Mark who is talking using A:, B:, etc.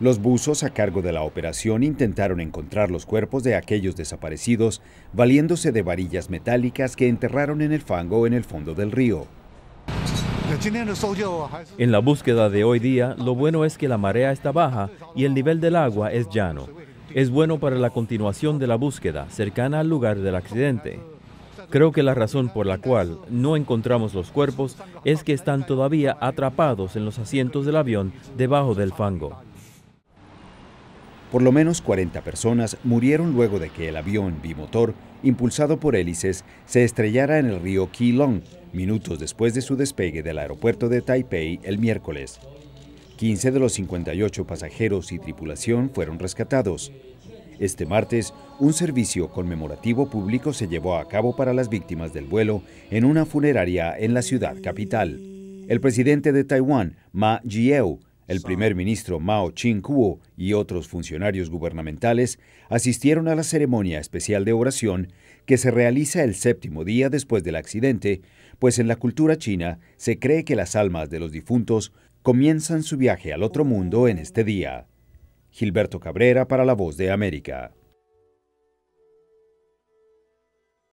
A: Los buzos a cargo de la operación intentaron encontrar los cuerpos de aquellos desaparecidos valiéndose de varillas metálicas que enterraron en el fango en el fondo
B: del río. En la búsqueda de hoy día, lo bueno es que la marea está baja y el nivel del agua es llano. Es bueno para la continuación de la búsqueda cercana al lugar del accidente. Creo que la razón por la cual no encontramos los cuerpos es que están todavía atrapados en los asientos del avión debajo del fango.
A: Por lo menos 40 personas murieron luego de que el avión bimotor, impulsado por hélices, se estrellara en el río Keelung, minutos después de su despegue del aeropuerto de Taipei el miércoles. 15 de los 58 pasajeros y tripulación fueron rescatados. Este martes, un servicio conmemorativo público se llevó a cabo para las víctimas del vuelo en una funeraria en la ciudad capital. El presidente de Taiwán, Ma Jieu, el primer ministro Mao Ching-kuo y otros funcionarios gubernamentales asistieron a la ceremonia especial de oración que se realiza el séptimo día después del accidente, pues en la cultura china se cree que las almas de los difuntos comienzan su viaje al otro mundo en este día. Gilberto Cabrera para La Voz de América.